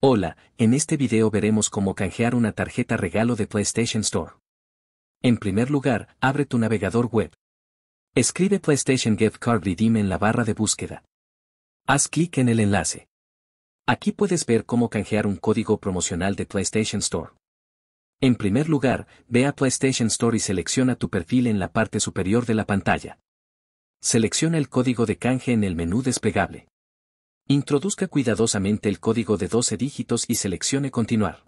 Hola, en este video veremos cómo canjear una tarjeta regalo de PlayStation Store. En primer lugar, abre tu navegador web. Escribe PlayStation Gift Card Redeem en la barra de búsqueda. Haz clic en el enlace. Aquí puedes ver cómo canjear un código promocional de PlayStation Store. En primer lugar, ve a PlayStation Store y selecciona tu perfil en la parte superior de la pantalla. Selecciona el código de canje en el menú desplegable. Introduzca cuidadosamente el código de 12 dígitos y seleccione Continuar.